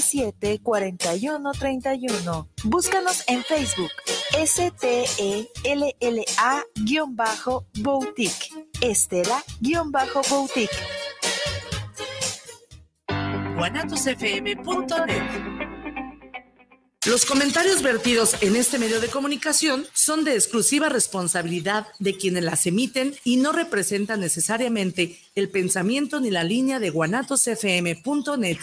27 Búscanos en Facebook STELLA-Boutique. Estela-Boutique. GuanatosFM.net los comentarios vertidos en este medio de comunicación son de exclusiva responsabilidad de quienes las emiten y no representan necesariamente el pensamiento ni la línea de guanatosfm.net.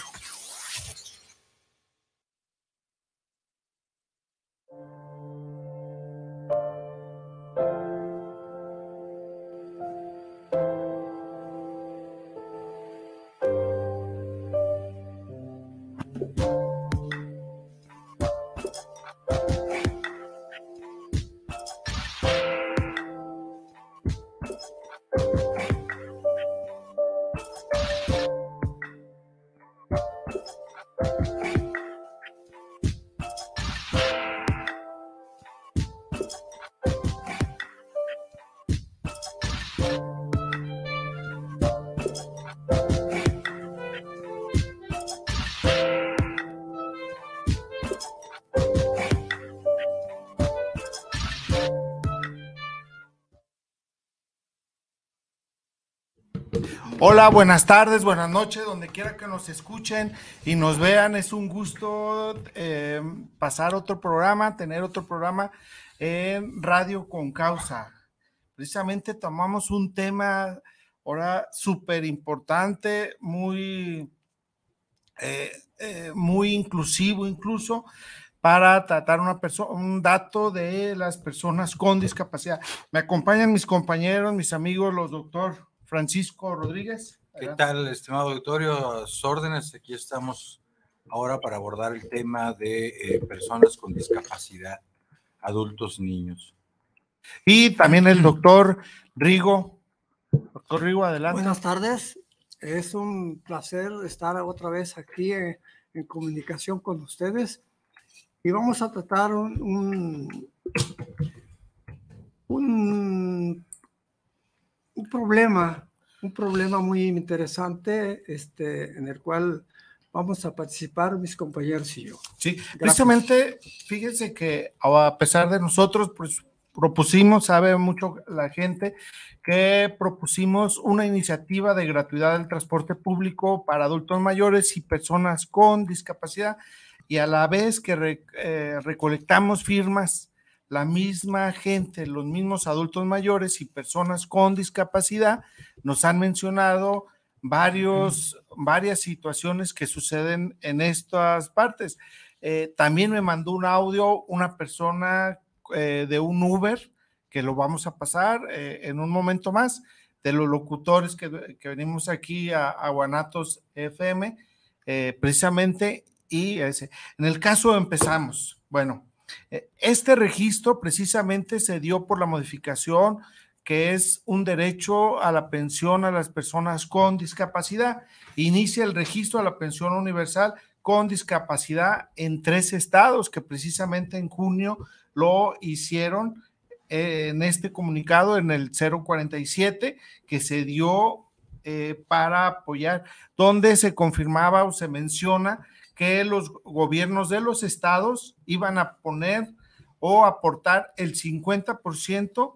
Hola, buenas tardes, buenas noches, donde quiera que nos escuchen y nos vean. Es un gusto eh, pasar otro programa, tener otro programa en Radio con Causa. Precisamente tomamos un tema ahora súper importante, muy, eh, eh, muy inclusivo incluso para tratar una un dato de las personas con discapacidad. Me acompañan mis compañeros, mis amigos, los doctor Francisco Rodríguez. ¿Qué tal, estimado auditorio? órdenes, aquí estamos ahora para abordar el tema de eh, personas con discapacidad, adultos, niños. Y también el doctor Rigo. Doctor Rigo, adelante. Buenas tardes. Es un placer estar otra vez aquí eh, en, comunicación con ustedes. Y vamos a tratar un, un, un problema un problema muy interesante este, en el cual vamos a participar mis compañeros y yo. Sí, precisamente, fíjense que a pesar de nosotros, pues propusimos, sabe mucho la gente, que propusimos una iniciativa de gratuidad del transporte público para adultos mayores y personas con discapacidad y a la vez que eh, recolectamos firmas la misma gente, los mismos adultos mayores y personas con discapacidad nos han mencionado varios, varias situaciones que suceden en estas partes. Eh, también me mandó un audio una persona eh, de un Uber, que lo vamos a pasar eh, en un momento más, de los locutores que, venimos aquí a, Guanatos FM, precisamente, y en el caso empezamos. Bueno, eh, este registro precisamente se dio por la modificación que es un derecho a la pensión a las personas con discapacidad. Inicia el registro a la pensión universal con discapacidad en tres estados que precisamente en junio lo hicieron eh, en este comunicado en el 047 que se dio eh, para apoyar, donde se confirmaba o se menciona que los gobiernos de los estados iban a poner o aportar el 50%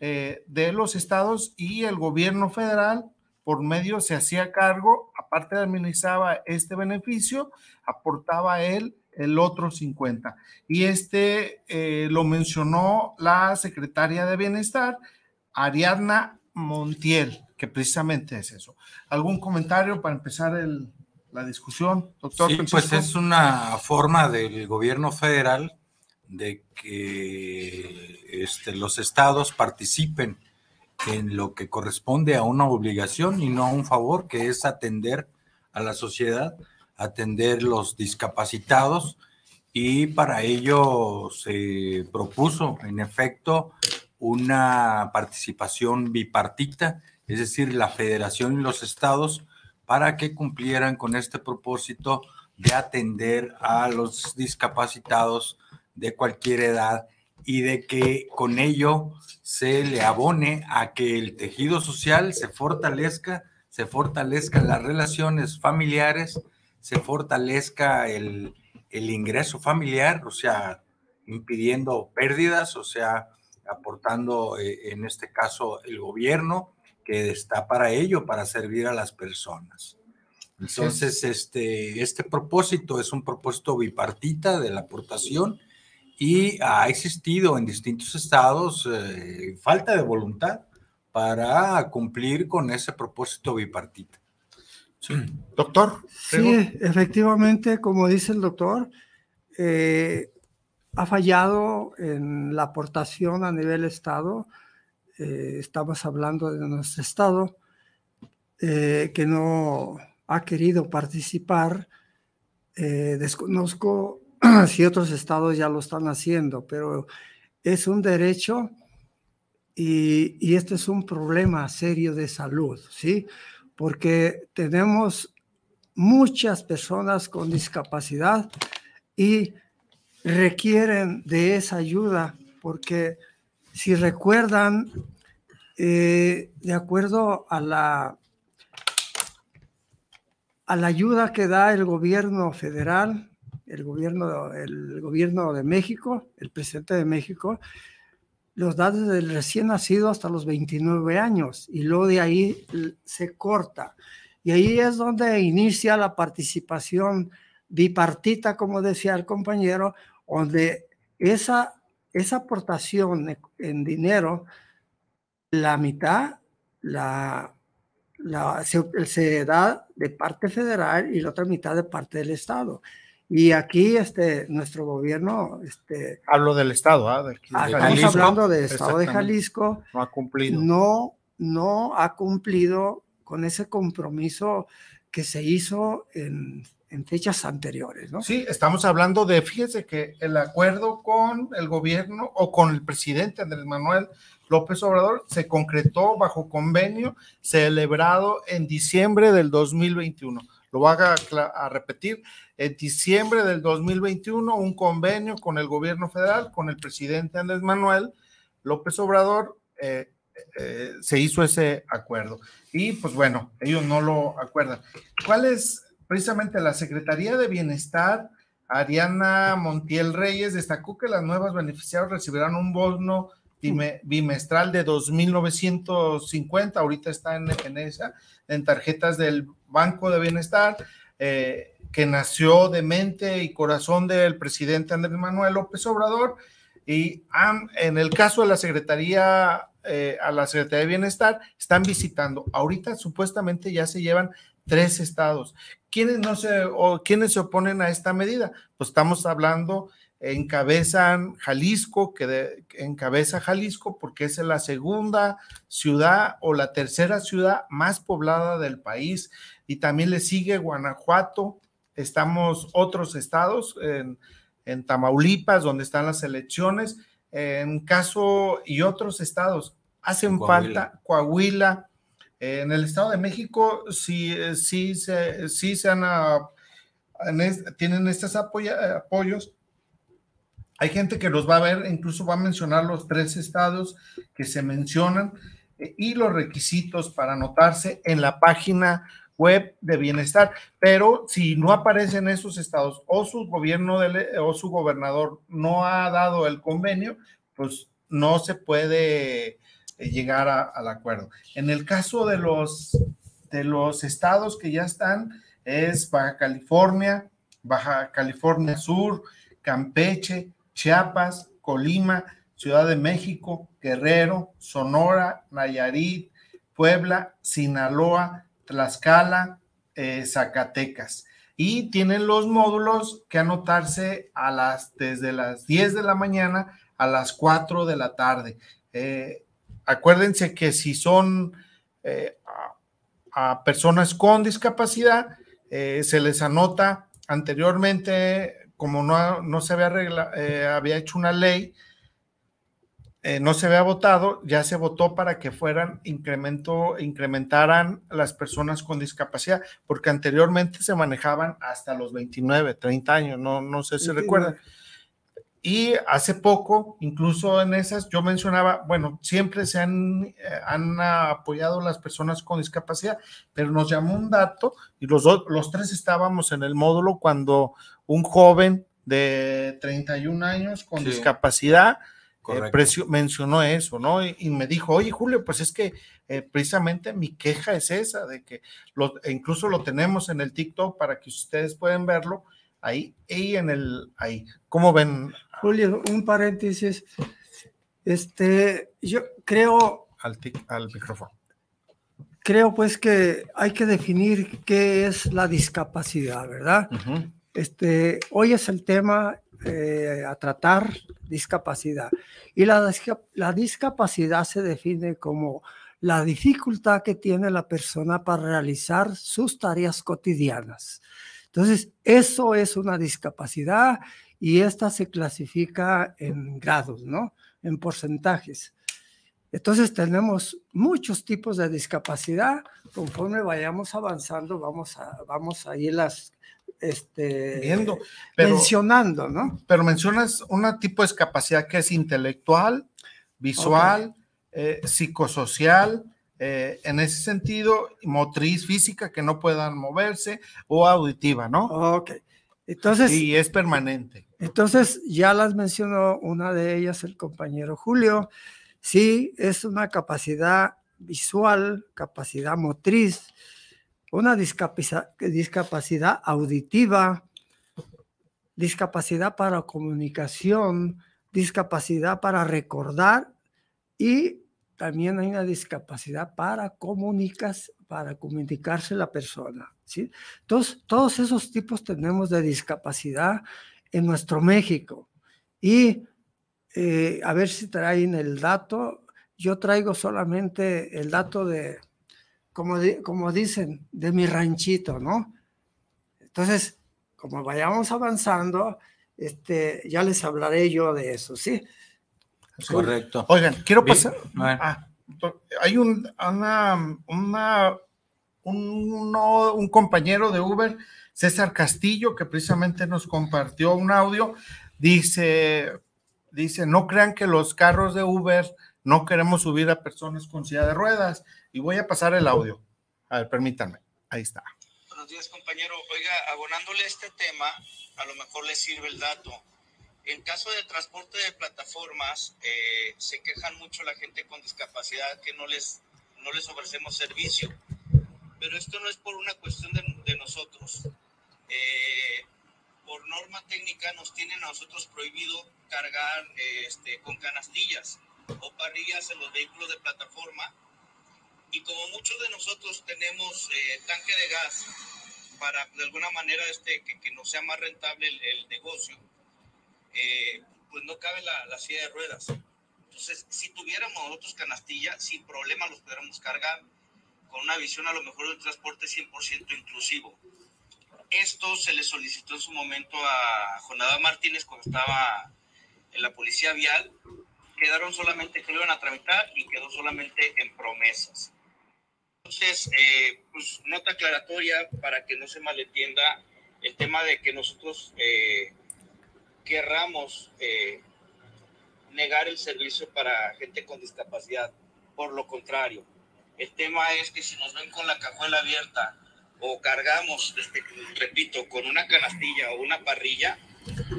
eh, de los estados y el gobierno federal por medio se hacía cargo, aparte de administraba este beneficio, aportaba él el otro 50. Y este eh, lo mencionó la secretaria de Bienestar, Ariadna Montiel, que precisamente es eso. ¿Algún comentario para empezar el, la discusión, doctor. pues es una forma del gobierno federal de que este, los estados participen en lo que corresponde a una obligación y no a un favor, que es atender a la sociedad, atender los discapacitados y para ello se propuso, en efecto, una participación bipartita, es decir, la federación y los estados para que cumplieran con este propósito de atender a los discapacitados de cualquier edad y de que con ello se le abone a que el tejido social se fortalezca, se fortalezcan las relaciones familiares, se fortalezca el, ingreso familiar, o sea, impidiendo pérdidas, o sea, aportando eh, en este caso el gobierno, que está para ello, para servir a las personas. Entonces, este, este propósito es un propósito bipartita de la aportación y ha existido en distintos estados eh, falta de voluntad para cumplir con ese propósito bipartita. Sí. Doctor. Sí, efectivamente, como dice el doctor, eh, ha fallado en la aportación a nivel estado eh, estamos hablando de nuestro Estado, eh, que no ha querido participar. Eh, desconozco si otros estados ya lo están haciendo, pero es un derecho y, y este es un problema serio de salud, ¿sí? Porque tenemos muchas personas con discapacidad y requieren de esa ayuda porque si recuerdan, eh, de acuerdo a la, a la ayuda que da el gobierno federal, el gobierno, el gobierno de México, el presidente de México, los da desde el recién nacido hasta los 29 años y luego de ahí se corta. Y ahí es donde inicia la participación bipartita, como decía el compañero, donde esa esa aportación en dinero, la mitad la, se, da de parte federal y la otra mitad de parte del Estado. Y aquí este, nuestro gobierno... Este, Hablo del Estado, ¿ah? de, de Estamos hablando del Estado de Jalisco. No ha cumplido. No, no ha cumplido con ese compromiso que se hizo en en fechas anteriores, ¿no? Sí, estamos hablando de, fíjese que el acuerdo con el gobierno o con el presidente Andrés Manuel López Obrador se concretó bajo convenio celebrado en diciembre del 2021. Lo voy a, repetir, en diciembre del 2021 un convenio con el gobierno federal, con el presidente Andrés Manuel López Obrador, eh, eh, eh, se hizo ese acuerdo. Y pues bueno, ellos no lo acuerdan. ¿Cuál es precisamente la Secretaría de Bienestar, Ariana Montiel Reyes, destacó que las nuevas beneficiarias recibirán un bono bimestral de 2.950, ahorita está en, en, en tarjetas del Banco de Bienestar, eh, que nació de mente y corazón del presidente Andrés Manuel López Obrador. Y en el caso de la Secretaría, eh, a la Secretaría de Bienestar, están visitando. Ahorita supuestamente ya se llevan tres estados. ¿quiénes, no se, o se oponen a esta medida? Pues estamos hablando, encabezan Jalisco, que encabeza Jalisco porque es la segunda ciudad o la tercera ciudad más poblada del país y también le sigue Guanajuato, estamos otros estados en, Tamaulipas, donde están las elecciones, en caso y otros estados. Hacen falta Coahuila, en el Estado de México sí, eh, sí, se, sí se han, ah, tienen estos eh, apoyos. Hay gente que los va a ver, incluso va a mencionar los tres estados que se mencionan eh, y los requisitos para anotarse en la página web de bienestar. Pero si no aparecen esos estados o su gobierno o su gobernador no ha dado el convenio, pues no se puede eh, llegar al acuerdo. En el caso de los, de los estados que ya están, es Baja California, Baja California Sur, Campeche, Chiapas, Colima, Ciudad de México, Guerrero, Sonora, Nayarit, Puebla, Sinaloa, Tlaxcala, eh, Zacatecas. Y tienen los módulos que anotarse a las, desde las 10 de la mañana a las 4 de la tarde. Eh, acuérdense que si son eh, a, personas con discapacidad, eh, se les anota anteriormente, como no, se había, eh, había hecho una ley, no se había votado, ya se votó para que fueran incremento, incrementaran las personas con discapacidad, porque anteriormente se manejaban hasta los 29, 30 años, no, sé si recuerdan. Y hace poco, incluso en esas, yo mencionaba, bueno, siempre se eh, han, apoyado las personas con discapacidad, pero nos llamó un dato y los, los tres estábamos en el módulo cuando un joven de 31 años con discapacidad eh, mencionó eso, ¿no? Y, me dijo, oye Julio, pues es que eh, precisamente mi queja es esa, de que e incluso lo tenemos en el TikTok para que ustedes puedan verlo ahí en el ahí. ¿Cómo ven? Julio, un paréntesis. Este, yo creo. Al, micrófono. Creo pues que hay que definir qué es la discapacidad, ¿verdad? Este, hoy es el tema eh, a tratar discapacidad. Y la discapacidad se define como la dificultad que tiene la persona para realizar sus tareas cotidianas. Entonces, eso es una discapacidad y esta se clasifica en grados, ¿no? En porcentajes. Entonces tenemos muchos tipos de discapacidad. Conforme vayamos avanzando, vamos a, vamos a las este, mencionando, ¿no? Pero mencionas un tipo de discapacidad que es intelectual, visual, eh, psicosocial, eh, en ese sentido, motriz física que no puedan moverse o auditiva, ¿no? Ok. Entonces. Y es permanente. Entonces, ya las mencionó una de ellas, el compañero Julio. Sí, es una capacidad visual, capacidad motriz, una discapacidad auditiva, discapacidad para comunicación, discapacidad para recordar y también hay una discapacidad para, comunicarse para comunicarse la persona. ¿sí? Entonces, todos esos tipos tenemos de discapacidad en nuestro México. Y eh, a ver si traen el dato. Yo traigo solamente el dato de, como, dicen, de mi ranchito, ¿no? Entonces, como vayamos avanzando, este, ya les hablaré yo de eso, ¿sí? Correcto. Oigan, quiero pasar. Ah, hay un, un compañero de Uber, César Castillo, que precisamente nos compartió un audio, dice, dice, no crean que los carros de Uber no queremos subir a personas con silla de ruedas. Y voy a pasar el audio. A ver, permítanme. Ahí está. Buenos días, compañero. Oiga, abonándole este tema, a lo mejor le sirve el dato en caso de transporte de plataformas, eh, se quejan mucho la gente con discapacidad que no les, no les ofrecemos servicio. Pero esto no es por una cuestión de, nosotros. Eh, por norma técnica nos tienen a nosotros prohibido cargar este, con canastillas o parrillas en los vehículos de plataforma. Y como muchos de nosotros tenemos eh, tanque de gas para de alguna manera este, que, nos sea más rentable el negocio, eh, pues no cabe la, silla de ruedas. Entonces, si tuviéramos otros canastillas, sin problema los pudiéramos cargar con una visión a lo mejor del transporte 100% inclusivo. Esto se le solicitó en su momento a Jonada Martínez cuando estaba en la policía vial. Quedaron solamente que lo iban a tramitar y quedó solamente en promesas. Entonces, eh, pues nota aclaratoria para que no se malentienda el tema de que nosotros eh, querramos eh, negar el servicio para gente con discapacidad. Por lo contrario, el tema es que si nos ven con la cajuela abierta o cargamos, este, repito, con una canastilla o una parrilla,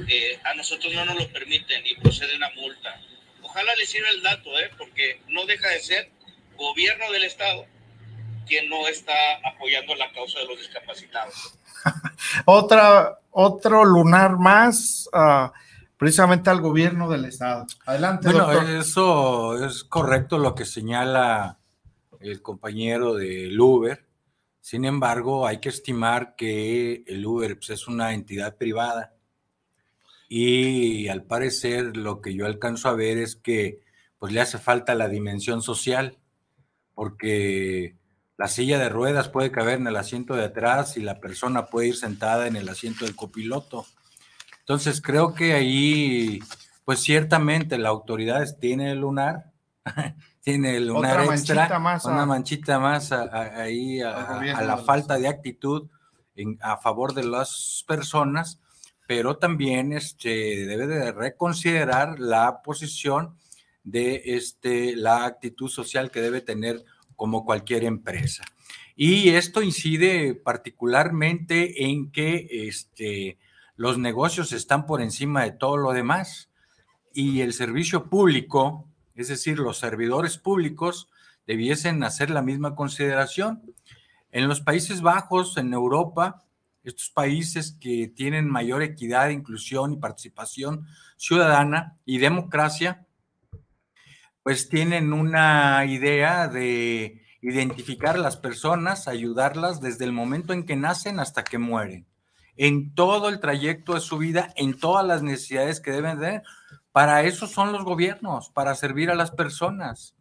eh, a nosotros no nos lo permiten y procede una multa. Ojalá les sirva el dato, eh, porque no deja de ser gobierno del Estado ¿Quién no está apoyando la causa de los discapacitados. Otra, otro lunar más, ah, precisamente al gobierno del Estado. Adelante. Bueno, eso es correcto lo que señala el compañero del Uber. Sin embargo, hay que estimar que el Uber pues, es una entidad privada y al parecer lo que yo alcanzo a ver es que pues le hace falta la dimensión social porque la silla de ruedas puede caber en el asiento de atrás y la persona puede ir sentada en el asiento del copiloto. Entonces creo que ahí, pues ciertamente la autoridad tiene el lunar, tiene el lunar extra, más una manchita más ahí a, la falta de actitud a favor de las personas, pero también este, debe de reconsiderar la posición de este, la actitud social que debe tener como cualquier empresa. Y esto incide particularmente en que este, los negocios están por encima de todo lo demás y el servicio público, es decir, los servidores públicos, debiesen hacer la misma consideración. En los Países Bajos, en Europa, estos países que tienen mayor equidad, inclusión y participación ciudadana y democracia, pues tienen una idea de identificar a las personas, ayudarlas desde el momento en que nacen hasta que mueren, en todo el trayecto de su vida, en todas las necesidades que deben tener. Para eso son los gobiernos, para servir a las personas,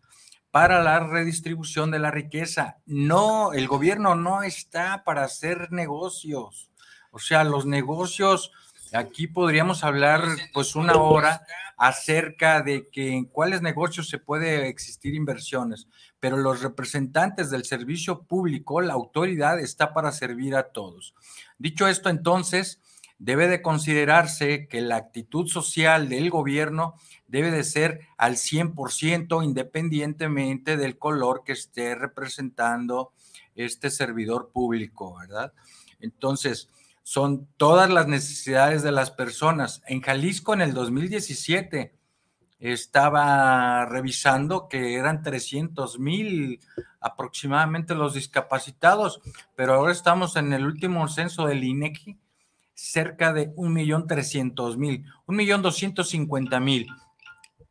para la redistribución de la riqueza. No, el gobierno no está para hacer negocios. O sea, los negocios, aquí podríamos hablar pues una hora acerca de que en cuáles negocios se puede existir inversiones, pero los representantes del servicio público, la autoridad está para servir a todos. Dicho esto, entonces, debe de considerarse que la actitud social del gobierno debe de ser al 100% independientemente del color que esté representando este servidor público, ¿verdad? Entonces, son todas las necesidades de las personas. En Jalisco en el 2017 estaba revisando que eran 300 mil aproximadamente los discapacitados, pero ahora estamos en el último censo del INEGI, cerca de 1.300.000, 1.250.000.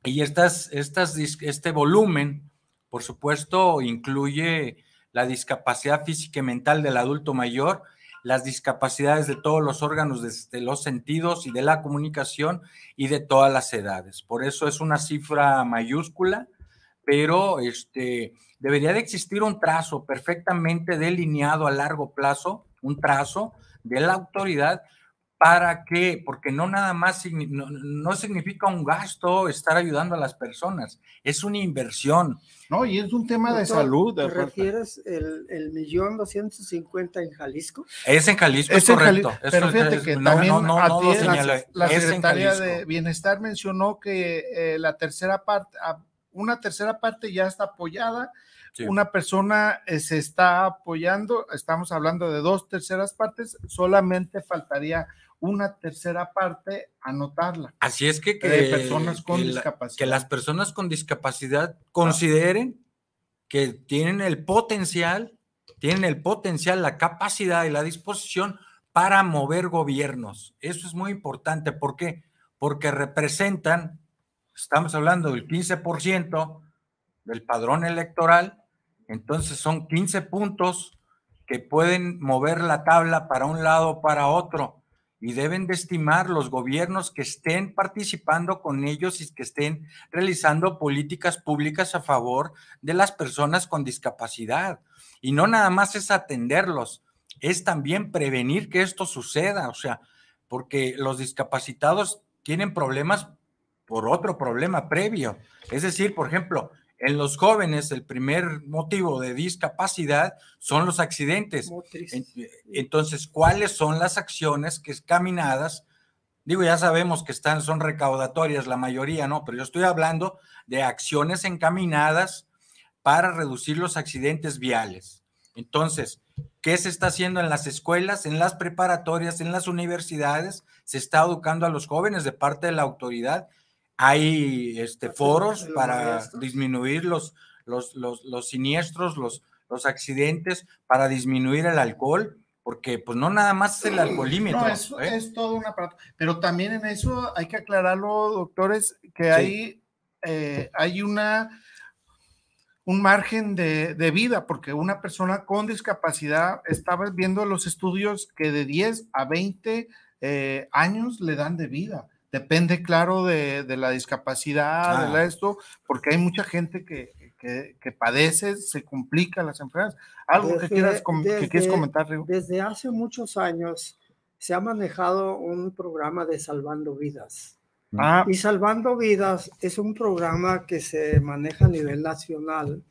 Y estas, estas, este volumen, por supuesto, incluye la discapacidad física y mental del adulto mayor, las discapacidades de todos los órganos, de, los sentidos y de la comunicación y de todas las edades. Por eso es una cifra mayúscula, pero este, debería de existir un trazo perfectamente delineado a largo plazo, un trazo de la autoridad para que, porque no nada más, no, no significa un gasto estar ayudando a las personas, es una inversión no, y es un tema de salud. ¿Te refieres el, el millón doscientos cincuenta en Jalisco? Es en Jalisco, es, correcto. pero fíjate que también la, Secretaría de Bienestar mencionó que eh, la tercera parte, una tercera parte ya está apoyada. Una persona eh, se está apoyando, estamos hablando de dos terceras partes, solamente faltaría una tercera parte anotarla. Así es que, personas con las personas con discapacidad consideren que tienen el potencial, tienen el potencial, la capacidad y la disposición para mover gobiernos. Eso es muy importante. ¿Por qué? Porque representan, estamos hablando del 15% del padrón electoral, entonces son 15 puntos que pueden mover la tabla para un lado o para otro y deben de estimar los gobiernos que estén participando con ellos y que estén realizando políticas públicas a favor de las personas con discapacidad. Y no nada más es atenderlos, es también prevenir que esto suceda, o sea, porque los discapacitados tienen problemas por otro problema previo. Es decir, por ejemplo, en los jóvenes, el primer motivo de discapacidad son los accidentes. Entonces, ¿cuáles son las acciones que caminadas? Digo, ya sabemos que están, son recaudatorias la mayoría, ¿no? Pero yo estoy hablando de acciones encaminadas para reducir los accidentes viales. Entonces, ¿qué se está haciendo en las escuelas, en las preparatorias, en las universidades? Se está educando a los jóvenes de parte de la autoridad hay este, foros para disminuir los, los, siniestros, los, accidentes, para disminuir el alcohol, porque pues no nada más el alcoholímetro. No, eso ¿eh? es todo un aparato. Pero también en eso hay que aclararlo, doctores, que hay, eh, hay una un margen de, vida, porque una persona con discapacidad, estaba viendo los estudios que de 10 a 20 eh, años le dan de vida. Depende, claro, de, la discapacidad, de esto, porque hay mucha gente que, padece, se complica las enfermedades. Algo que, quieras comentar, Rigo. Desde hace muchos años se ha manejado un programa de Salvando Vidas. Ah. Y Salvando Vidas es un programa que se maneja a nivel nacional,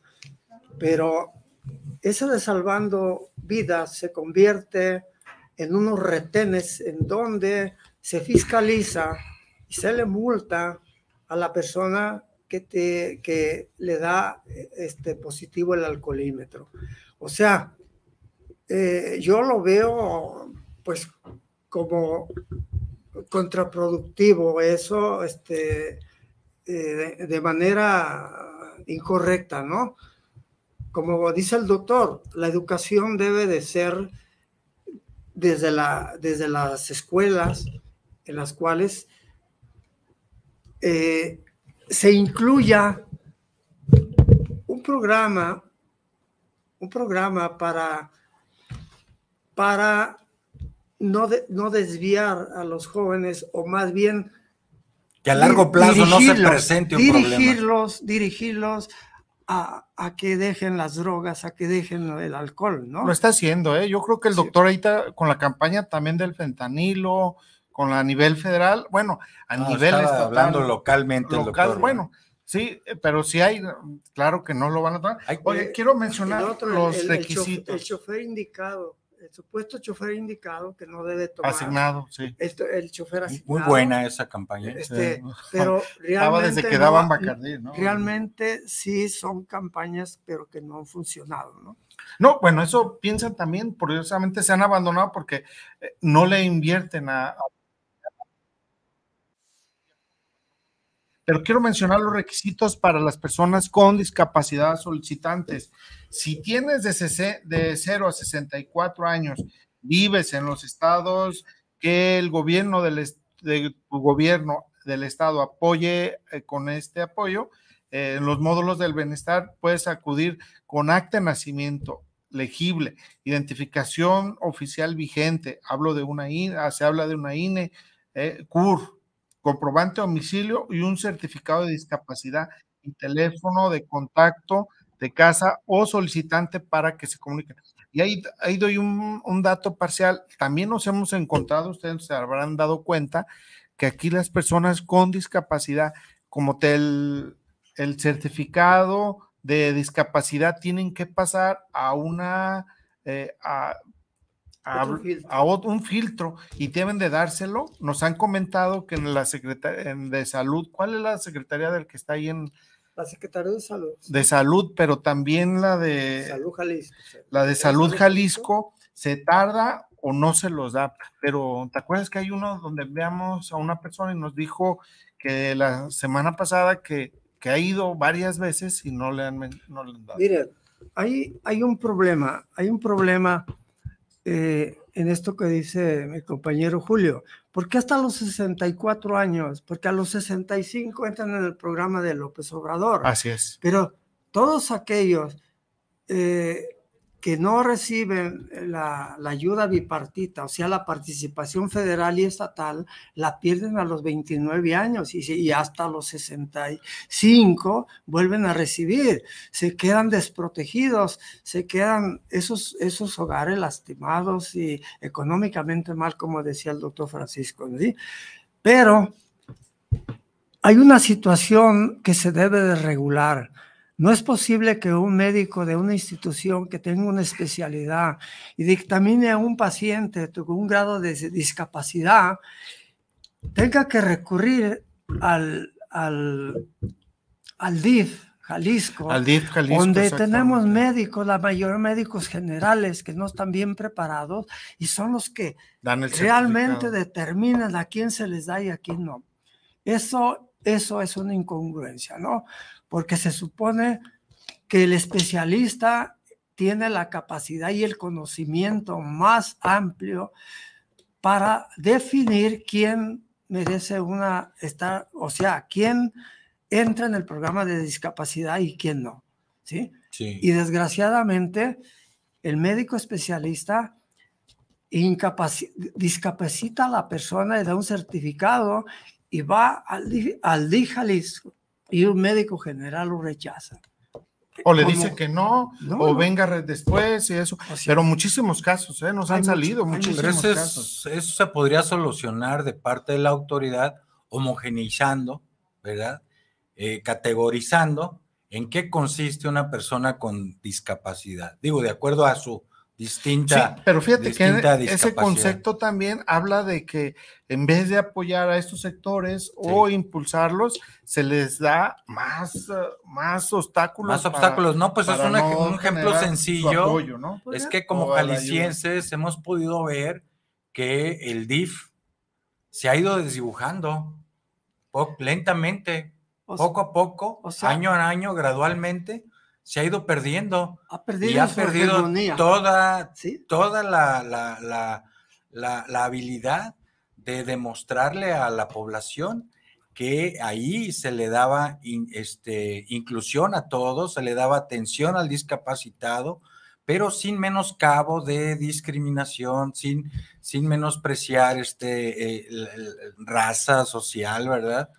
pero eso de Salvando Vidas se convierte en unos retenes en donde se fiscaliza y se le multa a la persona que, le da este, positivo el alcoholímetro. O sea, eh, yo lo veo pues como contraproductivo eso este, eh, de, manera incorrecta, ¿no? Como dice el doctor, la educación debe de ser desde, la, desde las escuelas en las cuales eh, se incluya un programa, un programa para, para no, no desviar a los jóvenes o más bien... Que a largo plazo no se presente un dirigirlos, Dirigirlos a, a, que dejen las drogas, a que dejen el alcohol, ¿no? Lo está haciendo, ¿eh? Yo creo que el doctor ahorita con la campaña también del fentanilo, con la, a nivel federal, bueno, a ah, nivel estatal. Hablando localmente. bueno, sí, pero sí hay, claro que no lo van a tomar. Oye, quiero mencionar los requisitos. El chofer, indicado el supuesto chofer indicado que no debe tomar. Asignado, sí. el chofer asignado. Muy buena esa campaña. ¿eh? Este, Pero realmente. desde que daban Bacardí, ¿no? Realmente sí son campañas, pero que no han funcionado, ¿no? No, bueno, eso piensan también, curiosamente se han abandonado porque eh, no le invierten a pero quiero mencionar los requisitos para las personas con discapacidad solicitantes. Si tienes de, de 0 a 64 años, vives en los estados que el gobierno del gobierno del estado apoye eh, con este apoyo, en eh, los módulos del bienestar puedes acudir con acta de nacimiento legible, identificación oficial vigente, hablo de una INE, se habla de una INE, eh, CUR, comprobante de domicilio y un certificado de discapacidad y teléfono de contacto de casa o solicitante para que se comuniquen. Y ahí, ahí doy un, dato parcial. También nos hemos encontrado, ustedes se habrán dado cuenta, que aquí las personas con discapacidad, como el, certificado de discapacidad, tienen que pasar a una, eh, a, un filtro y deben de dárselo. Nos han comentado que en la Secretaría de Salud, ¿cuál es la Secretaría del que está ahí en... La Secretaría de Salud. De Salud, pero también la de... Salud Jalisco. La de Salud Jalisco se tarda o no se los da, pero ¿te acuerdas que hay uno donde veamos a una persona y nos dijo que la semana pasada que, ha ido varias veces y no le han, no le han dado? Mire, hay, hay un problema, hay un problema eh, en esto que dice mi compañero Julio. ¿Por qué hasta los 64 años? Porque a los 65 entran en el programa de López Obrador. Así es. Pero todos aquellos eh, que no reciben eh, la, ayuda bipartita, o sea, la participación federal y estatal, la pierden a los 29 años y, y, hasta los 65 vuelven a recibir. Se quedan desprotegidos, se quedan esos, esos hogares lastimados y económicamente mal, como decía el doctor Francisco. ¿sí? Pero hay una situación que se debe de regular no es posible que un médico de una institución que tenga una especialidad y dictamine a un paciente con un grado de discapacidad tenga que recurrir al, al, al DIF, Jalisco, donde tenemos médicos, la mayoría médicos generales que no están bien preparados y son los que realmente determinan a quién se les da y a quién no. Eso, eso es una incongruencia, ¿no? porque se supone que el especialista tiene la capacidad y el conocimiento más amplio para definir quién merece una estar, o sea, quién entra en el programa de discapacidad y quién no, ¿sí? sí. Y desgraciadamente el médico especialista discapacita a la persona y da un certificado y va al, al y un médico general lo rechaza. O le dice que no, o venga después y eso. pero muchísimos casos, ¿eh? nos han salido muchísimos casos. eso se podría solucionar de parte de la autoridad homogeneizando, ¿verdad? Eh, categorizando en qué consiste una persona con discapacidad. Digo, de acuerdo a su distinta. pero fíjate que ese concepto también habla de que en vez de apoyar a estos sectores o impulsarlos, se les da más, más obstáculos. Más obstáculos, no, pues es un ejemplo sencillo. es que como calicienses hemos podido ver que el DIF se ha ido desdibujando lentamente, poco a poco, año a año, gradualmente se ha ido perdiendo. Ha perdido y ha perdido toda, toda la, la, habilidad de demostrarle a la población que ahí se le daba este, inclusión a todos, se le daba atención al discapacitado, pero sin menoscabo de discriminación, sin, sin menospreciar este, eh, raza social, ¿verdad?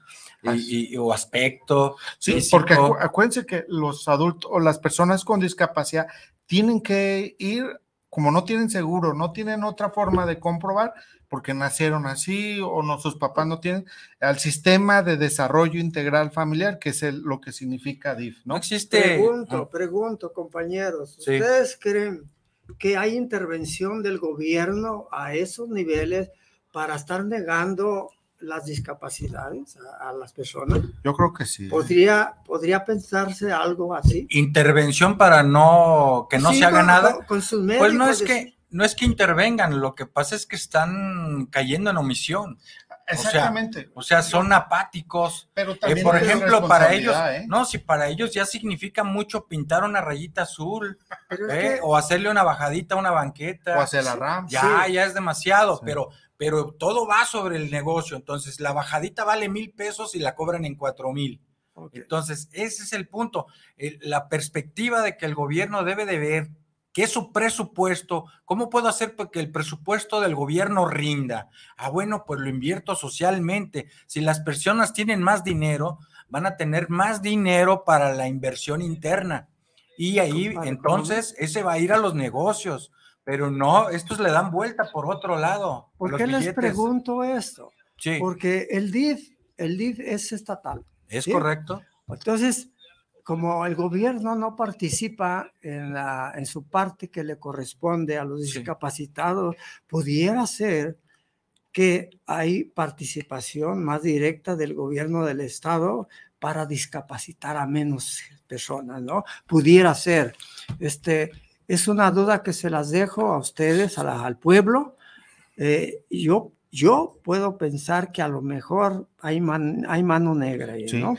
o aspecto. Sí, porque acuérdense que los adultos o las personas con discapacidad tienen que ir, como no tienen seguro, no tienen otra forma de comprobar, porque nacieron así o no, sus papás no tienen, al sistema de desarrollo integral familiar, que es lo que significa DIF, ¿no? existe. Pregunto, ah. pregunto, compañeros, ¿ustedes creen que hay intervención del gobierno a esos niveles para estar negando las discapacidades a, las personas? Yo creo que sí. ¿Podría, podría pensarse algo así? Intervención para no que no se haga nada. pues no es que no es que intervengan, lo que pasa es que están cayendo en omisión. Exactamente. O sea, son apáticos. Pero eh, también por ejemplo, para ellos, ¿eh? no, si para ellos ya significa mucho pintar una rayita azul, ¿eh? o hacerle una bajadita a una banqueta. O hacer la RAM. Ya, ya es demasiado, pero pero todo va sobre el negocio. Entonces, la bajadita vale mil pesos y la cobran en cuatro mil. Entonces, ese es el punto. Eh, la perspectiva de que el gobierno debe de ver qué es su presupuesto, cómo puedo hacer que el presupuesto del gobierno rinda. Ah, bueno, pues lo invierto socialmente. Si las personas tienen más dinero, van a tener más dinero para la inversión interna. Y ahí, entonces, ese va a ir a los negocios. Pero no, estos le dan vuelta por otro lado. ¿Por qué les pregunto esto? Porque el DIF, el DIF es estatal. Es correcto. Entonces, como el gobierno no participa en, la, en su parte que le corresponde a los discapacitados, pudiera ser que hay participación más directa del gobierno del Estado para discapacitar a menos personas, ¿no? Pudiera ser. Este, es una duda que se las dejo a ustedes, al pueblo. Eh, yo, yo puedo pensar que a lo mejor hay, hay mano negra ¿no?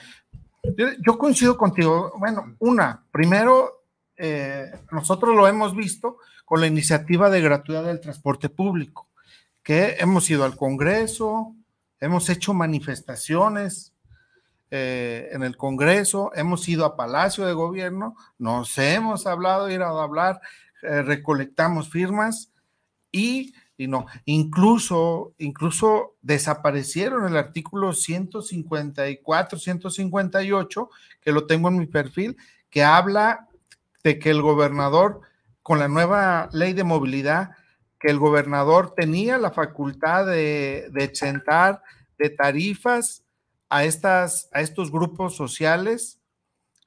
Yo, coincido contigo. Bueno, una, primero, eh, nosotros lo hemos visto con la iniciativa de gratuidad del transporte público, que hemos ido al Congreso, hemos hecho manifestaciones, eh, en el Congreso, hemos ido a Palacio de Gobierno, nos hemos hablado, ir a hablar, eh, recolectamos firmas y, no, incluso, incluso desaparecieron el artículo 154, 158, que lo tengo en mi perfil, que habla de que el gobernador, con la nueva ley de movilidad, que el gobernador tenía la facultad de, de exentar de tarifas a, estas, a estos grupos sociales.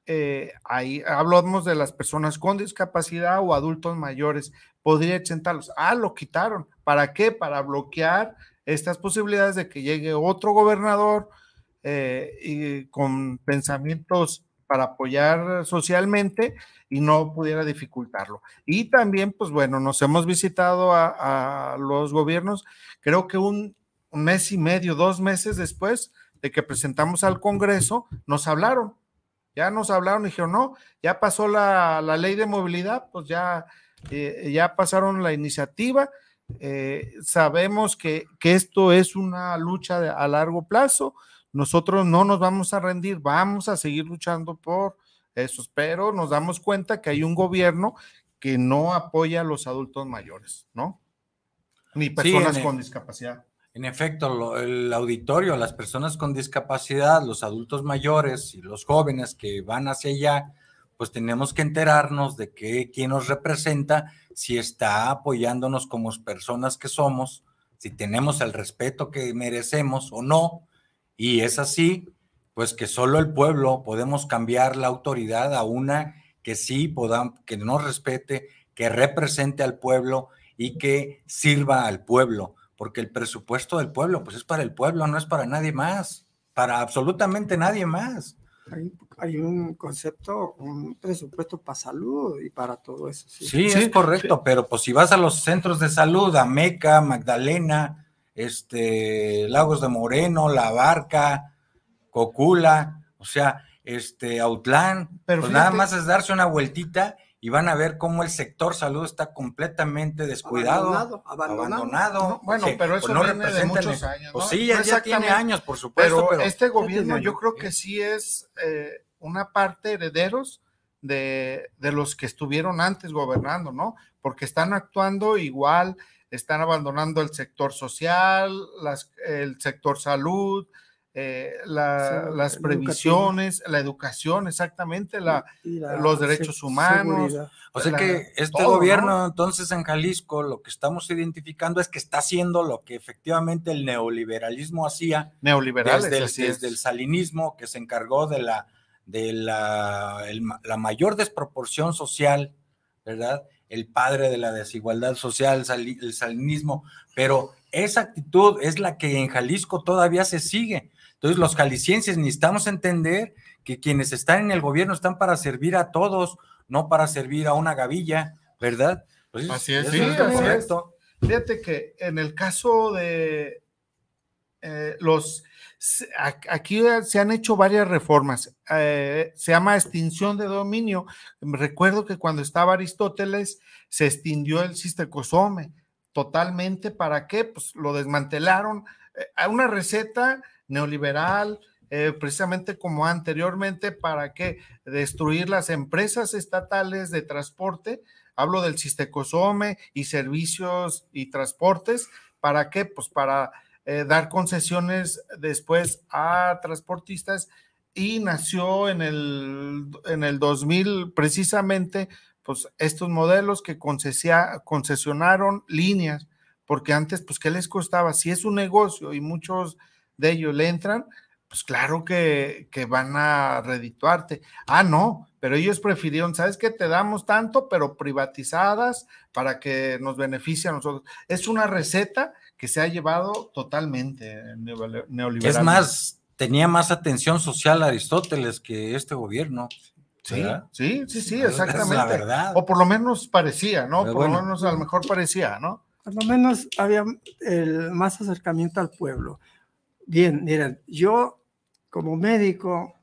Eh, ahí hablamos de las personas con discapacidad o adultos mayores, podría exentarlos. Ah, lo quitaron. ¿Para qué? Para bloquear estas posibilidades de que llegue otro gobernador eh, y con pensamientos para apoyar socialmente y no pudiera dificultarlo. Y también, pues bueno, nos hemos visitado a, los gobiernos, creo que un mes y medio, dos meses después, de que presentamos al Congreso, nos hablaron. Ya nos hablaron y dijeron, no, ya pasó la, ley de movilidad, pues ya, eh, ya pasaron la iniciativa. Eh, sabemos que, esto es una lucha a largo plazo. Nosotros no nos vamos a rendir, vamos a seguir luchando por eso, pero nos damos cuenta que hay un gobierno que no apoya a los adultos mayores, ¿no? Ni personas con discapacidad. En efecto, el auditorio, las personas con discapacidad, los adultos mayores y los jóvenes que van hacia allá, pues tenemos que enterarnos de que quién nos representa, si está apoyándonos como personas que somos, si tenemos el respeto que merecemos o no. Y es así, pues que solo el pueblo podemos cambiar la autoridad a una que sí podamos, que nos respete, que represente al pueblo y que sirva al pueblo porque el presupuesto del pueblo, pues es para el pueblo, no es para nadie más, para absolutamente nadie más. Hay, un concepto, un presupuesto para salud y para todo eso. Sí, sí, es correcto, pero pues si vas a los centros de salud, a Meca, Magdalena, este, Lagos de Moreno, La Barca, Cocula, o sea, este, Autlán, pues nada más es darse una vueltita y van a ver cómo el sector salud está completamente descuidado, abandonado. bueno, pero eso pues no viene de muchos años. Pues sí, ya, tiene años, por supuesto. Pero, este gobierno yo creo que sí es eh, una parte herederos de, los que estuvieron antes gobernando, ¿no? Porque están actuando igual, están abandonando el sector social, las, el sector salud, eh, la, las previsiones, la educación, exactamente, la, los derechos humanos. O sea que este gobierno, entonces, en Jalisco, lo que estamos identificando es que está haciendo lo que efectivamente el neoliberalismo hacía. desde, el, salinismo, que se encargó de la de la, la, mayor desproporción social, ¿verdad? El padre de la desigualdad social, el salinismo, pero esa actitud es la que en Jalisco todavía se sigue. Entonces, los jaliscienses necesitamos entender que quienes están en el gobierno están para servir a todos, no para servir a una gavilla, ¿verdad? Pues, así es, sí, es Fíjate que en el caso de eh, los aquí se han hecho varias reformas. Eh, se llama extinción de dominio. Recuerdo que cuando estaba Aristóteles se extinguió el cistecosome totalmente. ¿Para qué? Pues lo desmantelaron. Eh, una receta neoliberal, eh, precisamente como anteriormente, para que destruir las empresas estatales de transporte. Hablo del Cistecosome y servicios y transportes. ¿Para qué? Pues para eh, dar concesiones después a transportistas y nació en el, en el 2000 precisamente pues estos modelos que concesionaron líneas, porque antes pues qué les costaba, si es un negocio y muchos de ellos le entran, pues claro que, van a redituarte. Ah, no, pero ellos prefirieron, ¿sabes qué? Te damos tanto, pero privatizadas para que nos beneficie a nosotros. Es una receta que se ha llevado totalmente eh, neoliberal. Es más, tenía más atención social Aristóteles que este gobierno. Sí, sí, sí, sí, exactamente. La verdad. O por lo menos parecía, ¿no? por lo menos a lo mejor parecía, ¿no? Por lo menos había el más acercamiento al pueblo. Bien, miren, yo como médico,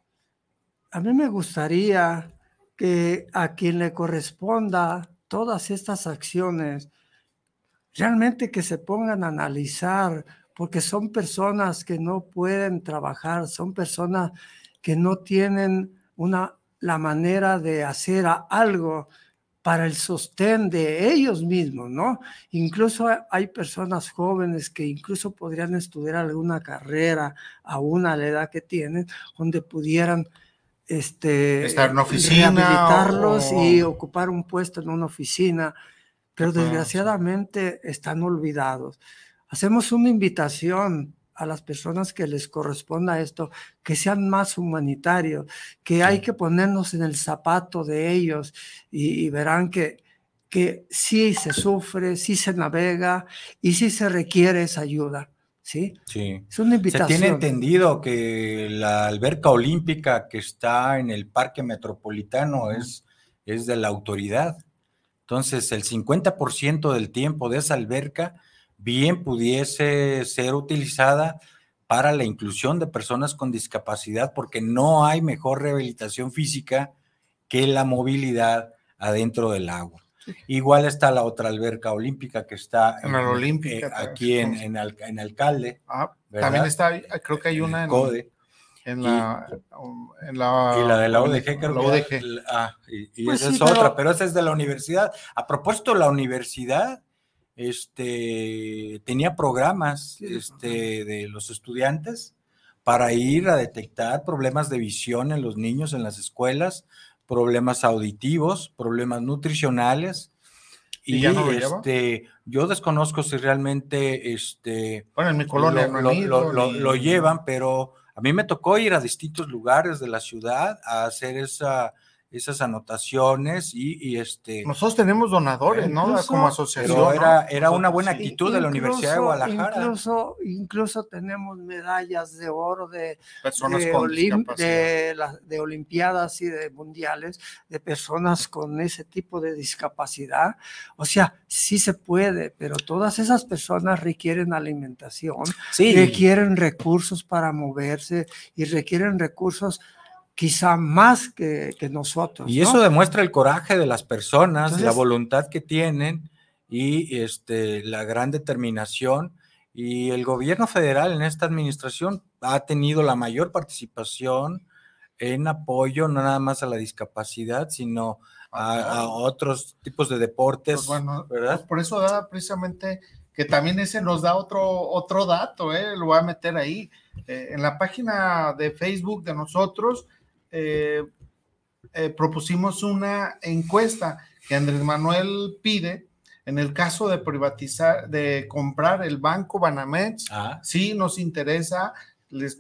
a mí me gustaría que a quien le corresponda todas estas acciones, realmente que se pongan a analizar, porque son personas que no pueden trabajar, son personas que no tienen una, la manera de hacer algo para el sostén de ellos mismos, ¿no? Incluso hay personas jóvenes que incluso podrían estudiar alguna carrera a a la edad que tienen, donde pudieran este, estar en oficina. Rehabilitarlos y ocupar un puesto en una oficina, pero desgraciadamente están olvidados. Hacemos una invitación a las personas que les corresponda esto, que sean más humanitarios, que hay que ponernos en el zapato de ellos y, verán que, que sí se sufre, sí se navega y sí se requiere esa ayuda. ¿sí? Sí. Es una invitación. Se tiene entendido que la alberca olímpica que está en el parque metropolitano es, es de la autoridad. Entonces, el 50% del tiempo de esa alberca bien pudiese ser utilizada para la inclusión de personas con discapacidad, porque no hay mejor rehabilitación física que la movilidad adentro del agua. Igual está la otra alberca olímpica que está en, olímpica, eh, eh, aquí en, en, Alcalde. Ah, también está, eh, creo que hay una en, En la, y, um, la, y la de la UDG, creo la UDG. Ah, y, pues esa es otra, pero esa es de la universidad. A propósito, la universidad este, tenía programas este, de los estudiantes para ir a detectar problemas de visión en los niños en las escuelas, problemas auditivos, problemas nutricionales. Y, este, yo desconozco si realmente este, mi colonia lo llevan, pero a mí me tocó ir a distintos lugares de la ciudad a hacer esa, esas anotaciones y, este... Nosotros tenemos donadores, ¿no? Como asociación. era, era una buena actitud de la Universidad de Guadalajara. Incluso, incluso tenemos medallas de oro de, personas con de, Olimpiadas y de Mundiales de personas con ese tipo de discapacidad. O sea, sí se puede, pero todas esas personas requieren alimentación, requieren recursos para moverse y requieren recursos quizá más que, nosotros. Y eso demuestra el coraje de las personas, la voluntad que tienen y este, la gran determinación. Y el gobierno federal en esta administración ha tenido la mayor participación en apoyo no nada más a la discapacidad, sino a, ah, otros tipos de deportes. Pues bueno, ¿verdad? Pues por eso da precisamente que también ese nos da otro, otro dato, ¿eh? lo voy a meter ahí. Eh, en la página de Facebook de nosotros eh, eh, propusimos una encuesta que Andrés Manuel pide en el caso de privatizar, de comprar el banco Banamex, si ah. sí nos interesa,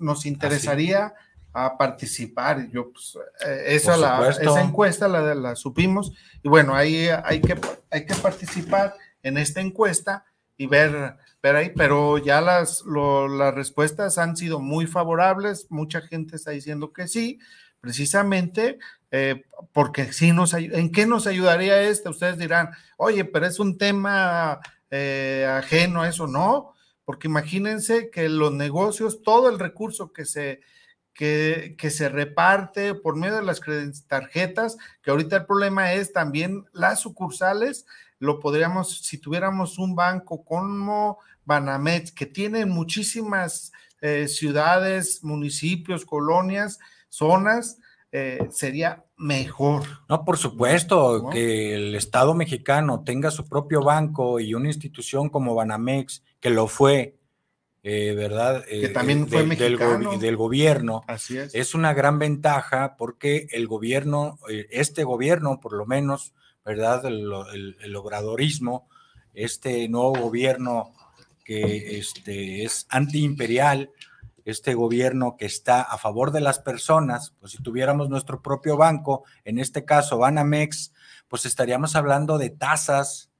nos interesaría a participar. Yo, pues, eh, esa, la, encuesta la, la supimos y bueno, ahí hay que, hay que participar en esta encuesta y ver, ahí, pero ya las, las respuestas han sido muy favorables, mucha gente está diciendo que sí, precisamente eh, porque si nos ¿en qué nos ayudaría este? Ustedes dirán, oye, pero es un tema eh, ajeno a eso, no, porque imagínense que los negocios, todo el recurso que se, que, se reparte por medio de las tarjetas, que ahorita el problema es también las sucursales, lo podríamos, si tuviéramos un banco como Banamex, que tiene muchísimas eh, ciudades, municipios, colonias, zonas, eh, sería mejor. No, por supuesto, que el Estado mexicano tenga su propio banco y una institución como Banamex, que lo fue, eh, ¿verdad? Eh, que también fue Del, gobierno. Así es. Es una gran ventaja porque el gobierno, este gobierno por lo menos, ¿verdad? El, el obradorismo, este nuevo gobierno que este, es antiimperial, este gobierno que está a favor de las personas, pues si tuviéramos nuestro propio banco, en este caso Banamex, pues estaríamos hablando de tasas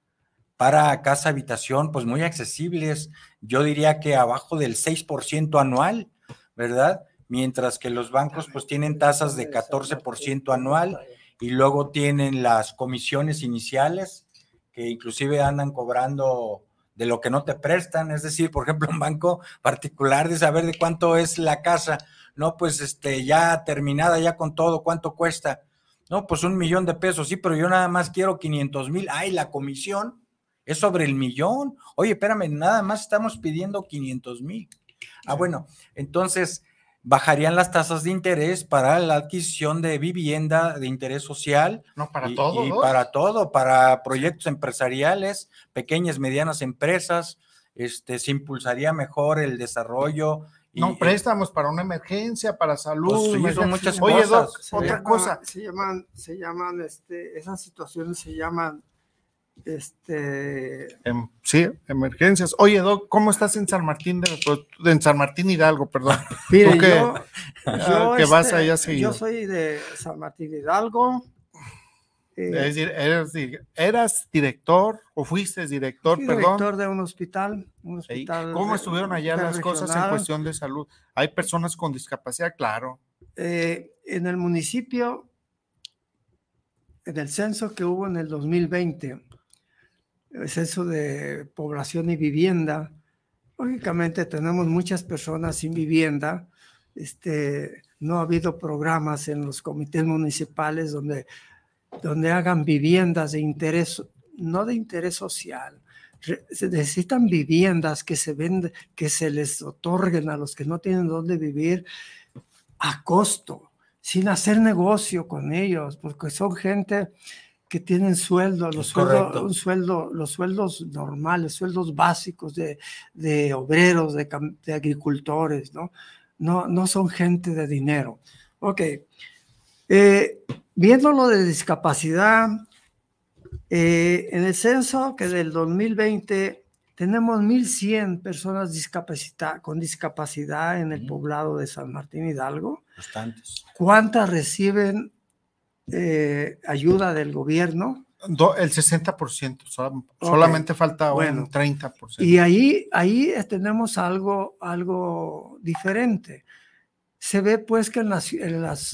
para casa habitación, pues muy accesibles, yo diría que abajo del 6% anual, ¿verdad? Mientras que los bancos pues tienen tasas de 14% anual y luego tienen las comisiones iniciales que inclusive andan cobrando de lo que no te prestan, es decir, por ejemplo, un banco particular de saber de cuánto es la casa, no, pues este, ya terminada, ya con todo, cuánto cuesta, no, pues un millón de pesos, sí, pero yo nada más quiero 500 mil, ay, la comisión es sobre el millón, oye, espérame, nada más estamos pidiendo 500 mil. Ah, bueno, entonces, bajarían las tasas de interés para la adquisición de vivienda de interés social. No, para y, todo. Y para todo, para proyectos empresariales, pequeñas, medianas empresas, este, se impulsaría mejor el desarrollo. Y, no, préstamos para una emergencia, para salud. Pues muchas cosas. otra cosa. Se llaman, se llaman, este, esas situaciones se llaman este... Em, sí, emergencias. Oye, Doc, ¿cómo estás en San Martín de en San Martín Hidalgo, perdón? yo, ah, vas este, allá Yo soy de San Martín Hidalgo. Eh, es decir, eras, director o fuiste director, perdón. Director de un hospital. ¿Cómo estuvieron allá las cosas en cuestión de salud? ¿Hay personas con discapacidad? Claro. Eh, en el municipio, en el censo que hubo en el 2020, el censo de población y vivienda. Lógicamente tenemos muchas personas sin vivienda. Este, no ha habido programas en los comités municipales donde, donde hagan viviendas de interés, no de interés social. Se necesitan viviendas que se, que se les otorguen a los que no tienen dónde vivir a costo, sin hacer negocio con ellos, porque son gente que tienen sueldo, los sueldos, un sueldo, los sueldos normales, sueldos básicos de, de obreros, de, de, agricultores, ¿no? ¿no? No son gente de dinero. Ok. Eh, viendo lo de discapacidad, eh, en el censo que del 2020 tenemos 1.100 personas con discapacidad en el poblado de San Martín Hidalgo. Bastantes. ¿Cuántas reciben eh, ayuda del gobierno. el 60%, solamente falta bueno, un 30%. Y ahí, ahí tenemos algo, algo diferente. Se ve pues que en las,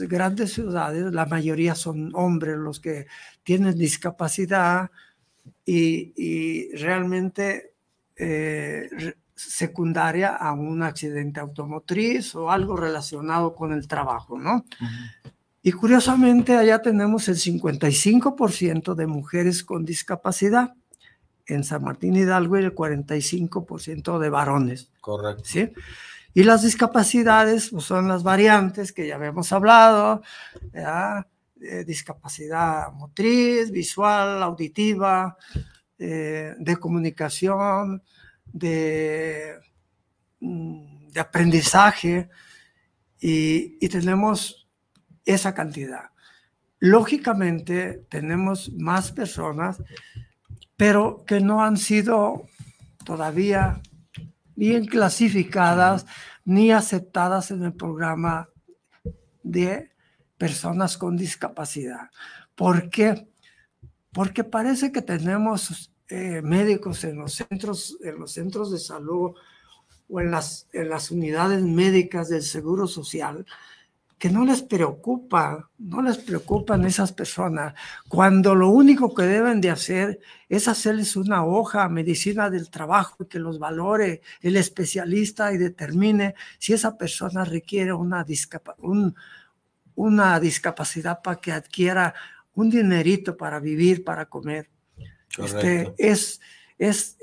grandes ciudades la mayoría son hombres los que tienen discapacidad y, realmente eh, secundaria a un accidente automotriz o algo relacionado con el trabajo, ¿no? Y curiosamente, allá tenemos el 55% de mujeres con discapacidad. En San Martín Hidalgo y el 45% de varones. Correcto. Y las discapacidades pues, son las variantes que ya habíamos hablado, eh, discapacidad motriz, visual, auditiva, eh, de comunicación, de, mm, aprendizaje. y tenemos esa cantidad. Lógicamente tenemos más personas, pero que no han sido todavía bien clasificadas ni aceptadas en el programa de personas con discapacidad. ¿Por qué? Porque parece que tenemos eh, médicos en los centros, en los centros de salud o en las, en las unidades médicas del Seguro Social no les preocupa, no les preocupan esas personas, cuando lo único que deben de hacer es hacerles una hoja, medicina del trabajo, que los valore el especialista y determine si esa persona requiere una, discapacidad para que adquiera un dinerito para vivir, para comer. Este, es, es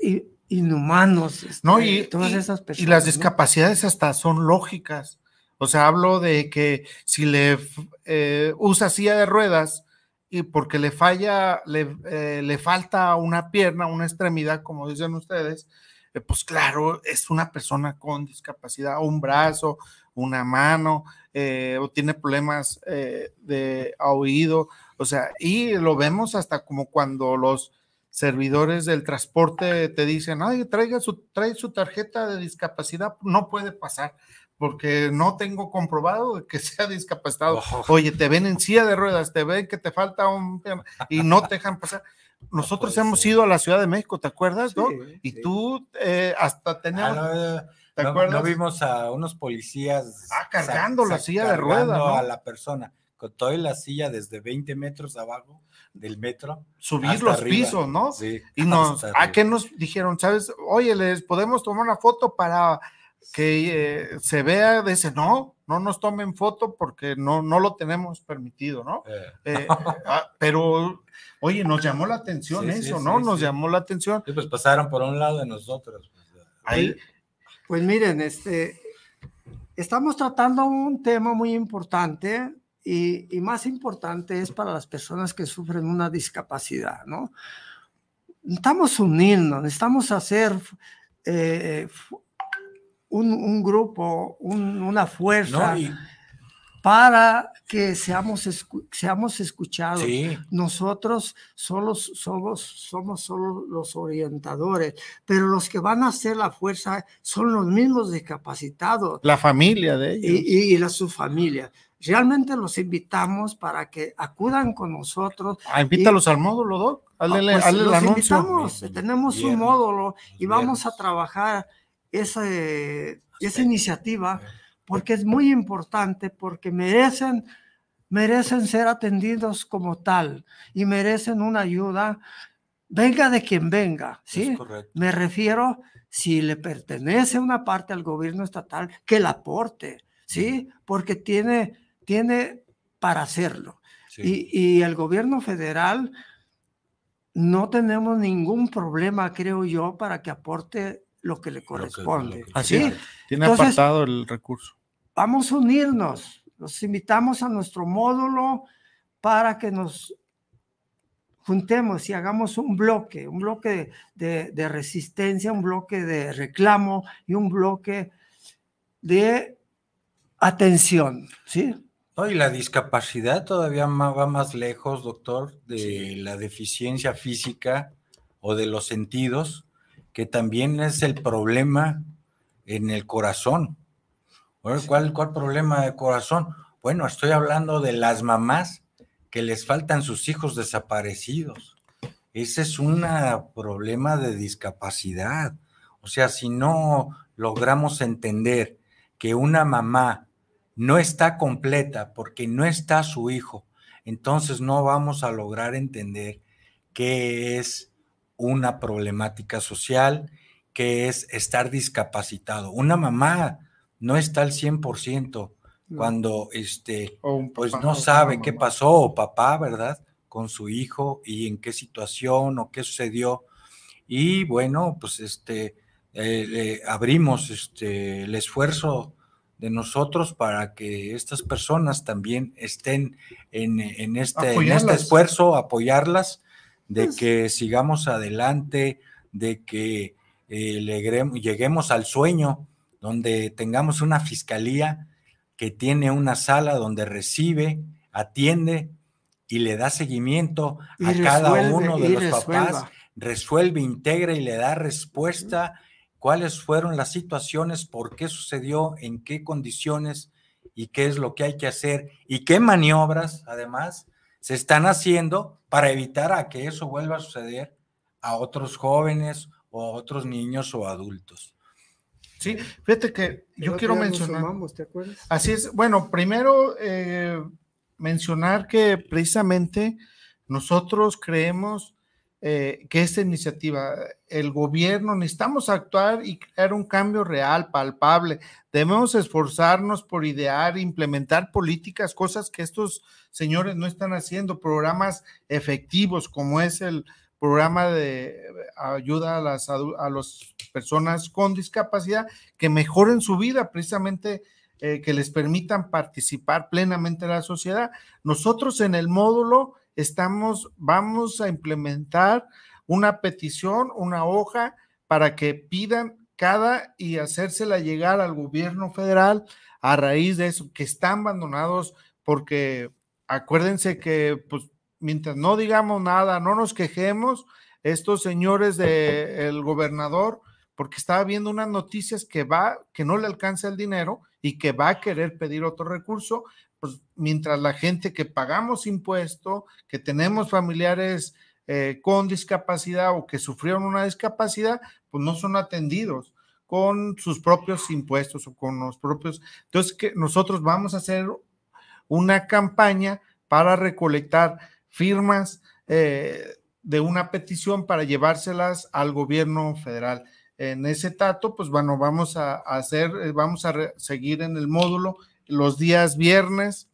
inhumanos. Este, y, todas esas y las discapacidades hasta son lógicas o sea, hablo de que si le eh, usa silla de ruedas y porque le falla, le, eh, le, falta una pierna, una extremidad, como dicen ustedes, eh, pues claro, es una persona con discapacidad, un brazo, una mano, o tiene problemas de oído, o sea, y lo vemos hasta como cuando los servidores del transporte te dicen, ay, traiga su, trae su tarjeta de discapacidad, no puede pasar porque no tengo comprobado que sea discapacitado. Oye, te ven en silla de ruedas, te ven que te falta un y no te dejan pasar. Nosotros hemos ido a la Ciudad de México, ¿te acuerdas? Y tú eh, hasta teníamos... Ah, ¿Te acuerdas? No vimos a unos policías... Ah, cargando la silla de ruedas. a la persona con toda la silla desde 20 metros abajo del metro. Subir los pisos, ¿no? Sí. Y a ah, pues, qué nos dijeron, ¿sabes? Oye, les podemos tomar una foto para que eh, se vea, dice, no, no nos tomen foto porque no, no lo tenemos permitido, ¿no? Eh. Eh, ah, pero, oye, nos llamó la atención eso, ¿no? nos llamó la atención. Sí, pues pasaron por un lado de nosotros. Pues, Ahí. Pues miren, este, estamos tratando un tema muy importante y, y más importante es para las personas que sufren una discapacidad, ¿no? Necesitamos unirnos, necesitamos hacer un, un grupo, una fuerza. para que seamos, seamos escuchados. Nosotros solo somos, somos solo los orientadores, pero los que van a hacer la fuerza son los mismos discapacitados. La familia de ellos. Y, la, su familia. Realmente los invitamos para que acudan con nosotros. Ah, invítalos al módulo, Doc. Ah, pues los invitamos, tenemos un módulo y vamos a trabajar esa, esa iniciativa porque es muy importante, porque merecen, merecen ser atendidos como tal y merecen una ayuda, venga de quien venga, ¿sí? Me refiero, si le pertenece una parte al gobierno estatal, que la aporte, ¿sí? Porque tiene, tiene para hacerlo. Y, y el gobierno federal, no tenemos ningún problema, creo yo, para que aporte lo que le corresponde. Así Tiene apartado el recurso. Vamos a unirnos. Los invitamos a nuestro módulo para que nos juntemos y hagamos un bloque, un bloque de, resistencia, un bloque de reclamo y un bloque de atención, ¿sí? hoy y la discapacidad todavía va más lejos, doctor, de la deficiencia física o de los sentidos, que también es el problema en el corazón. ¿Cuál, ¿Cuál problema de corazón? Bueno, estoy hablando de las mamás que les faltan sus hijos desaparecidos. Ese es un problema de discapacidad. O sea, si no logramos entender que una mamá no está completa porque no está su hijo, entonces no vamos a lograr entender qué es una problemática social que es estar discapacitado. Una mamá no está al 100% cuando este, pues no sabe qué pasó, o papá, ¿verdad? Con su hijo y en qué situación o qué sucedió. Y bueno, pues este, eh, abrimos este, el esfuerzo de nosotros para que estas personas también estén en, en este, en este esfuerzo, apoyarlas de pues que sigamos adelante, de que eh, lleguemos al sueño donde tengamos una fiscalía que tiene una sala donde recibe, atiende y le da seguimiento a cada uno de los papás, resuelve, integra y le da respuesta cuáles fueron las situaciones, por qué sucedió, en qué condiciones y qué es lo que hay que hacer y qué maniobras además se están haciendo para evitar a que eso vuelva a suceder a otros jóvenes o a otros niños o adultos. Sí, fíjate que yo quiero mencionar. ¿te acuerdas? Así es. Bueno, primero eh, mencionar que precisamente nosotros creemos eh, que esta iniciativa, el gobierno, necesitamos actuar y crear un cambio real, palpable. Debemos esforzarnos por idear, implementar políticas, cosas que estos señores no están haciendo, programas efectivos como es el programa de eh, ayuda a las, personas con discapacidad, que mejoren su vida precisamente. Eh, que les permitan participar plenamente en la sociedad. Nosotros en el módulo estamos, vamos a implementar una petición, una hoja para que pidan cada y hacérsela llegar al gobierno federal a raíz de eso, que están abandonados porque acuérdense que pues mientras no digamos nada, no nos quejemos, estos señores del gobernador, porque estaba viendo unas noticias que va, que no le alcanza el dinero y que va a querer pedir otro recurso, pues mientras la gente que pagamos impuesto, que tenemos familiares eh, con discapacidad o que sufrieron una discapacidad, pues no son atendidos con sus propios impuestos o con los propios. Entonces, que nosotros vamos a hacer una campaña para recolectar firmas eh, de una petición para llevárselas al gobierno federal. En ese tato, pues bueno, vamos a hacer, eh, vamos a seguir en el módulo los días viernes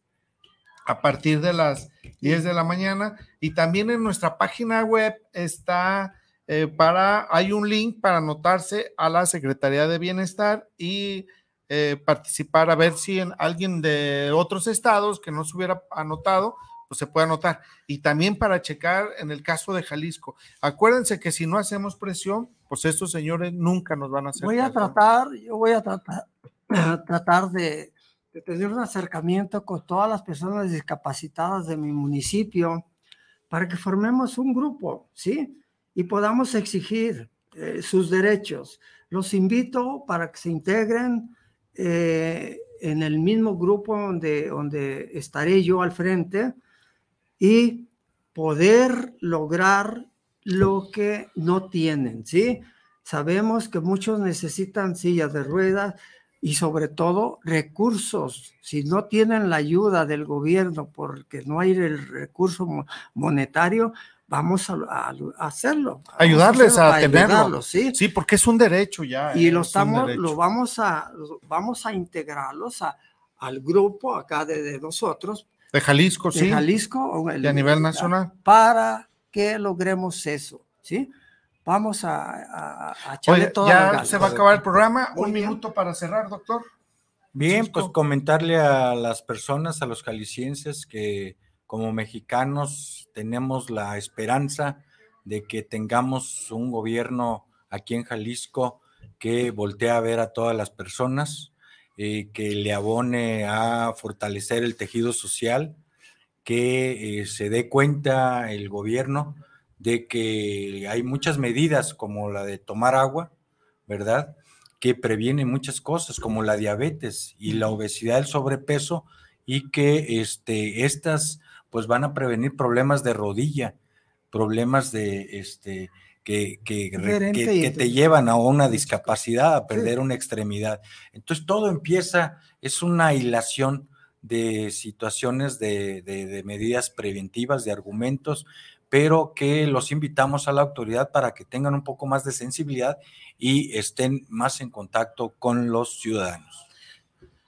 a partir de las 10 de la mañana. Y también en nuestra página web está eh, para, hay un link para anotarse a la Secretaría de Bienestar y eh, participar a ver si en alguien de otros estados que no se hubiera anotado, pues se puede anotar. Y también para checar en el caso de Jalisco. Acuérdense que si no hacemos presión, pues estos señores nunca nos van a hacer. Voy a tratar, yo voy a tratar, tratar de de tener un acercamiento con todas las personas discapacitadas de mi municipio para que formemos un grupo, ¿sí? Y podamos exigir eh, sus derechos. Los invito para que se integren eh, en el mismo grupo donde, donde estaré yo al frente y poder lograr lo que no tienen, ¿sí? Sabemos que muchos necesitan sillas de ruedas, y sobre todo recursos. Si no tienen la ayuda del gobierno porque no hay el recurso monetario, vamos a, hacerlo. ayudarles a, tenerlo. ¿sí? ¿sí? porque es un derecho ya. Y ¿eh? lo, estamos, lo vamos a, vamos a integrarlos al grupo acá de, nosotros. De Jalisco, de Jalisco. a nivel nacional. Para que logremos eso, ¿sí? Vamos a, a, a echarle Ya se va a acabar el programa. Un minuto para cerrar, doctor. Bien, pues comentarle a las personas, a los jaliscienses, que como mexicanos tenemos la esperanza de que tengamos un gobierno aquí en Jalisco que voltee a ver a todas las personas, y eh, que le abone a fortalecer el tejido social, que eh, se dé cuenta el gobierno de que hay muchas medidas como la de tomar agua, ¿verdad? Que previenen muchas cosas como la diabetes y la obesidad, el sobrepeso y que este, estas pues van a prevenir problemas de rodilla, problemas de este, que, que, que, te llevan a una discapacidad, a perder una extremidad. Entonces todo empieza, es una hilación de situaciones, de medidas preventivas, de argumentos, pero que los invitamos a la autoridad para que tengan un poco más de sensibilidad y estén más en contacto con los ciudadanos.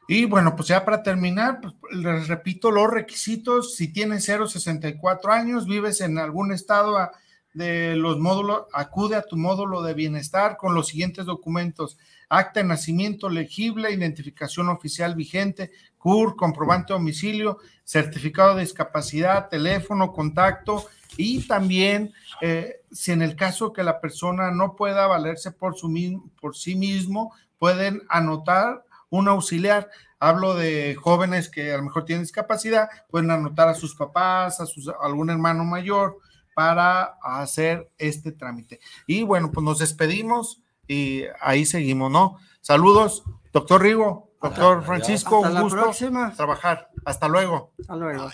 Y bueno, pues ya para terminar, pues, les repito los requisitos. Si tienes 0,64 años, vives en algún estado ah, de los módulos, acude a tu módulo de bienestar con los siguientes documentos. Acta de nacimiento legible, identificación oficial vigente, CUR, comprobante de domicilio, certificado de discapacidad, teléfono, contacto, y también, eh, si en el caso que la persona no pueda valerse por, su, por sí mismo, pueden anotar un auxiliar. Hablo de jóvenes que a lo mejor tienen discapacidad, pueden anotar a sus papás, a, sus, algún hermano mayor para hacer este trámite. Y bueno, pues nos despedimos y ahí seguimos, ¿no? Saludos, doctor Rigo, doctor Francisco, Hasta un gusto trabajar. Hasta luego. Hasta luego.